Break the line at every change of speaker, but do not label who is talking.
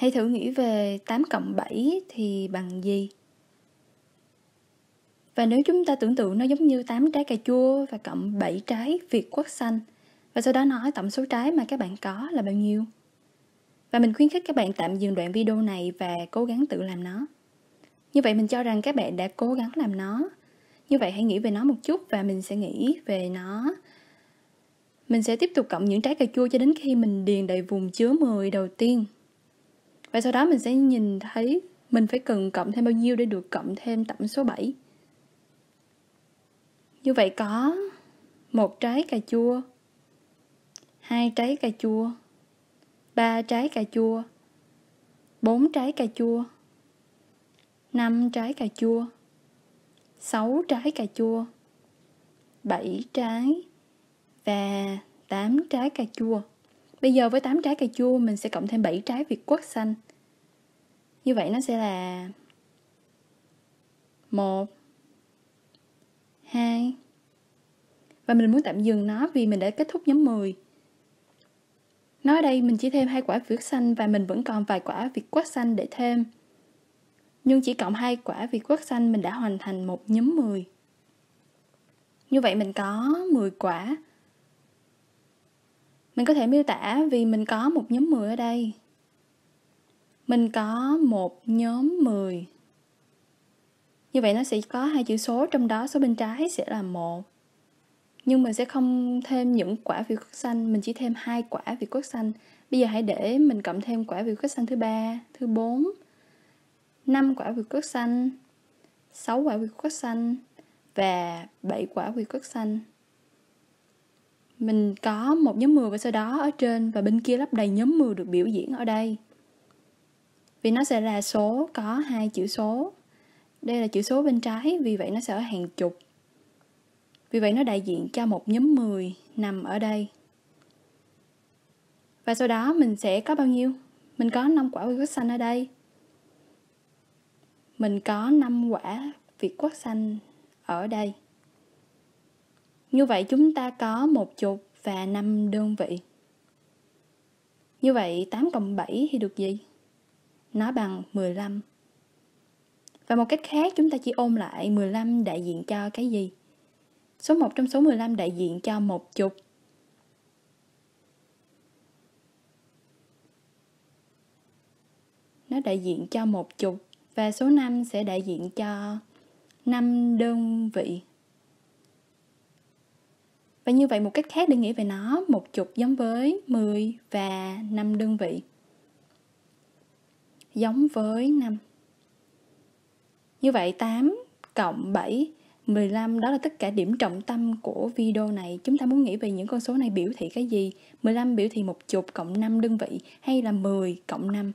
Hãy thử nghĩ về 8 cộng 7 thì bằng gì? Và nếu chúng ta tưởng tượng nó giống như 8 trái cà chua và cộng 7 trái Việt Quốc xanh và sau đó nói tổng số trái mà các bạn có là bao nhiêu. Và mình khuyến khích các bạn tạm dừng đoạn video này và cố gắng tự làm nó. Như vậy mình cho rằng các bạn đã cố gắng làm nó. Như vậy hãy nghĩ về nó một chút và mình sẽ nghĩ về nó. Mình sẽ tiếp tục cộng những trái cà chua cho đến khi mình điền đầy vùng chứa 10 đầu tiên và sau đó mình sẽ nhìn thấy mình phải cần cộng thêm bao nhiêu để được cộng thêm tổng số 7 như vậy có một trái cà chua hai trái cà chua ba trái cà chua bốn trái cà chua năm trái cà chua sáu trái cà chua bảy trái và tám trái cà chua Bây giờ với 8 trái cà chua mình sẽ cộng thêm 7 trái việt quất xanh. Như vậy nó sẽ là 1 2 Và mình muốn tạm dừng nó vì mình đã kết thúc nhóm 10. Nói đây mình chỉ thêm hai quả việt xanh và mình vẫn còn vài quả việt quất xanh để thêm. Nhưng chỉ cộng hai quả việt quất xanh mình đã hoàn thành một nhóm 10. Như vậy mình có 10 quả mình có thể miêu tả vì mình có một nhóm 10 ở đây. Mình có một nhóm 10. Như vậy nó sẽ có hai chữ số trong đó số bên trái sẽ là một nhưng mình sẽ không thêm những quả vị quất xanh mình chỉ thêm hai quả vị quất xanh bây giờ hãy để mình cộng thêm quả vị quất xanh thứ ba thứ bốn năm quả vị quất xanh sáu quả vị quất xanh và bảy quả vị quất xanh mình có một nhóm 10 và sau đó ở trên và bên kia lắp đầy nhóm 10 được biểu diễn ở đây vì nó sẽ là số có hai chữ số đây là chữ số bên trái vì vậy nó sẽ ở hàng chục vì vậy nó đại diện cho một nhóm 10 nằm ở đây và sau đó mình sẽ có bao nhiêu mình có 5 quả việt quất xanh ở đây mình có 5 quả việt quất xanh ở đây như vậy chúng ta có một chục và 5 đơn vị. Như vậy 8 cộng 7 thì được gì? Nó bằng 15. Và một cách khác chúng ta chỉ ôm lại 15 đại diện cho cái gì? Số 1 trong số 15 đại diện cho một chục. Nó đại diện cho một chục và số 5 sẽ đại diện cho 5 đơn vị. Và như vậy một cách khác để nghĩ về nó, một chục giống với 10 và 5 đơn vị. Giống với 5. Như vậy 8 cộng 7 15 đó là tất cả điểm trọng tâm của video này Chúng ta muốn nghĩ về những con số này biểu thị cái gì 15 biểu thị một chục cộng 5 đơn vị hay là 10 cộng 5